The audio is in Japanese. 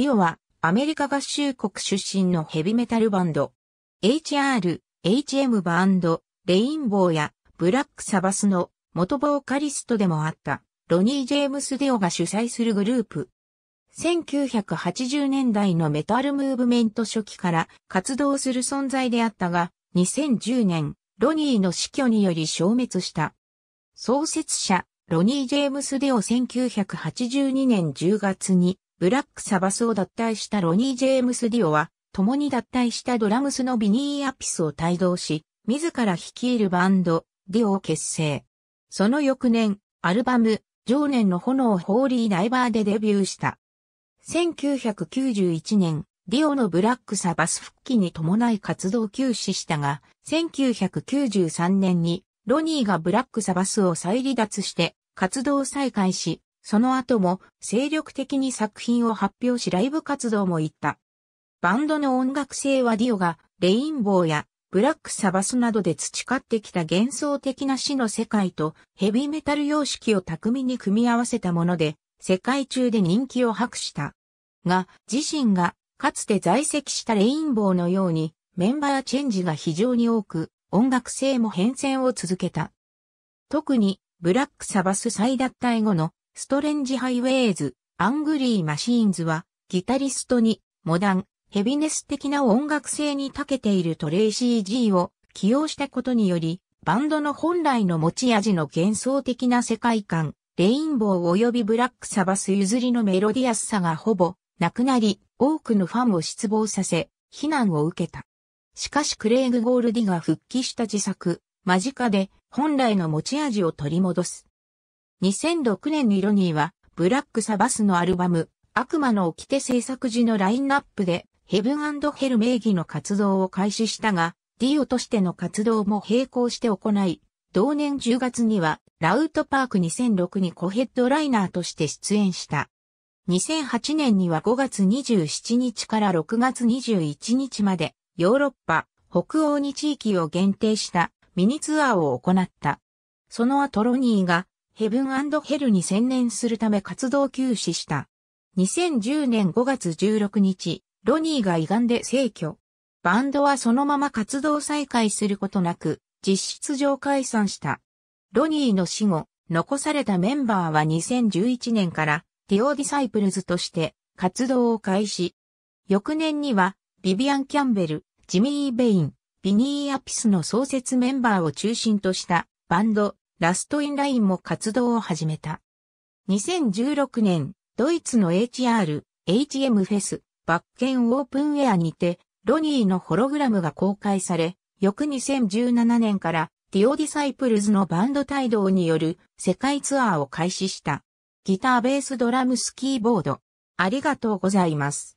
ディオはアメリカ合衆国出身のヘビメタルバンド。HR、HM バンド、レインボーやブラックサバスの元ボーカリストでもあったロニー・ジェームス・ディオが主催するグループ。1980年代のメタルムーブメント初期から活動する存在であったが、2010年、ロニーの死去により消滅した。創設者、ロニー・ジェームス・ディオ1982年10月にブラックサバスを脱退したロニー・ジェームス・ディオは、共に脱退したドラムスのビニー・アピスを帯同し、自ら率いるバンド、ディオを結成。その翌年、アルバム、常年の炎ホーリーダイバーでデビューした。1991年、ディオのブラックサバス復帰に伴い活動休止したが、1993年にロニーがブラックサバスを再離脱して活動再開し、その後も精力的に作品を発表しライブ活動も行った。バンドの音楽性はディオがレインボーやブラックサバスなどで培ってきた幻想的な死の世界とヘビーメタル様式を巧みに組み合わせたもので世界中で人気を博した。が、自身がかつて在籍したレインボーのようにメンバーチェンジが非常に多く音楽性も変遷を続けた。特にブラックサバス再脱退後のストレンジハイウェイズ、アングリーマシーンズは、ギタリストに、モダン、ヘビネス的な音楽性に長けているトレイシー・ジーを起用したことにより、バンドの本来の持ち味の幻想的な世界観、レインボー及びブラックサバス譲りのメロディアスさがほぼなくなり、多くのファンを失望させ、非難を受けた。しかしクレイグ・ゴールディが復帰した自作、間近で本来の持ち味を取り戻す。2006年にロニーは、ブラックサバスのアルバム、悪魔の掟制作時のラインナップで、ヘブンヘル名義の活動を開始したが、ディオとしての活動も並行して行い、同年10月には、ラウトパーク2006にコヘッドライナーとして出演した。2008年には5月27日から6月21日まで、ヨーロッパ、北欧に地域を限定したミニツアーを行った。その後ロニーがヘブンヘルに専念するため活動休止した。2010年5月16日、ロニーが胃がんで逝去。バンドはそのまま活動再開することなく、実質上解散した。ロニーの死後、残されたメンバーは2011年からディオディサイプルズとして活動を開始。翌年には、ビビアン・キャンベル、ジミー・ベイン、ビニー・アピスの創設メンバーを中心としたバンド、ラストインラインも活動を始めた。2016年、ドイツの HR、HM フェス、バッケンオープンエアにて、ロニーのホログラムが公開され、翌2017年からディオディサイプルズのバンド帯同による世界ツアーを開始した。ギターベースドラムスキーボード。ありがとうございます。